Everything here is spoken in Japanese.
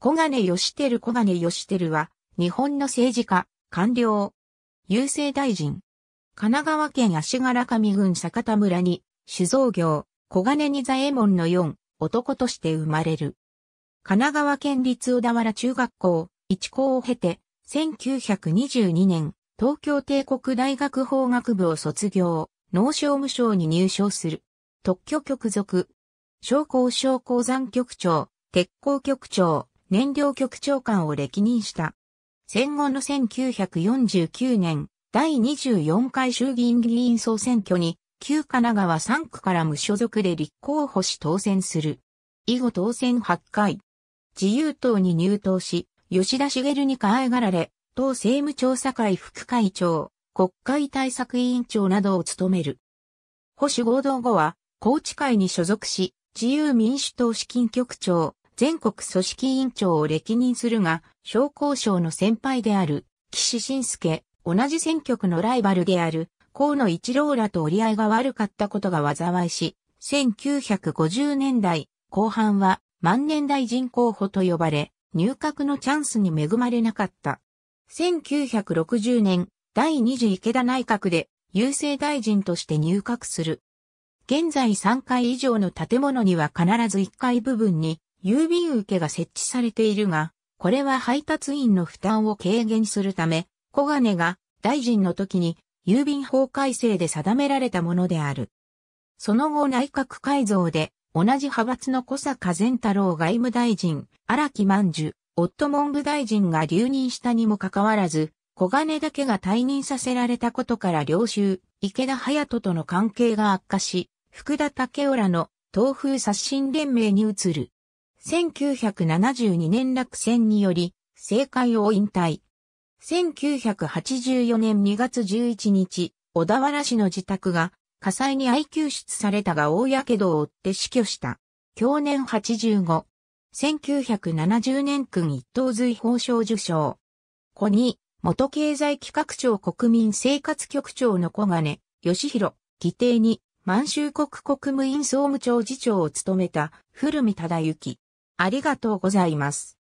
小金義輝小金義輝は、日本の政治家、官僚、郵政大臣、神奈川県足柄上郡坂田村に、酒造業、小金に左衛門の4、男として生まれる。神奈川県立小田原中学校、一校を経て、1922年、東京帝国大学法学部を卒業、農商務省に入省する。特許局属、商工商工山局長、鉄鋼局長、燃料局長官を歴任した。戦後の1949年、第24回衆議院議員総選挙に、旧神奈川3区から無所属で立候補し当選する。以後当選8回。自由党に入党し、吉田茂に可愛がられ、党政務調査会副会長、国会対策委員長などを務める。保守合同後は、高知会に所属し、自由民主党資金局長、全国組織委員長を歴任するが、商工省の先輩である、岸信介、同じ選挙区のライバルである、河野一郎らと折り合いが悪かったことが災いし、1950年代後半は万年代人候補と呼ばれ、入閣のチャンスに恵まれなかった。1960年、第2次池田内閣で郵政大臣として入閣する。現在3階以上の建物には必ず1階部分に郵便受けが設置されているが、これは配達員の負担を軽減するため、小金が大臣の時に郵便法改正で定められたものである。その後内閣改造で同じ派閥の小坂善太郎外務大臣、荒木万寿、夫文部大臣が留任したにもかかわらず、小金だけが退任させられたことから領収、池田隼人との関係が悪化し、福田武雄らの東風刷新連盟に移る。1972年落選により、政界を引退。1984年2月11日、小田原市の自宅が火災に哀救出されたが大火傷を負って死去した。去年85。1970年君一等随法賞受賞。子に、元経済企画庁国民生活局長の小金、義弘、議定に、満州国国務院総務庁次長を務めた、古見忠之。ありがとうございます。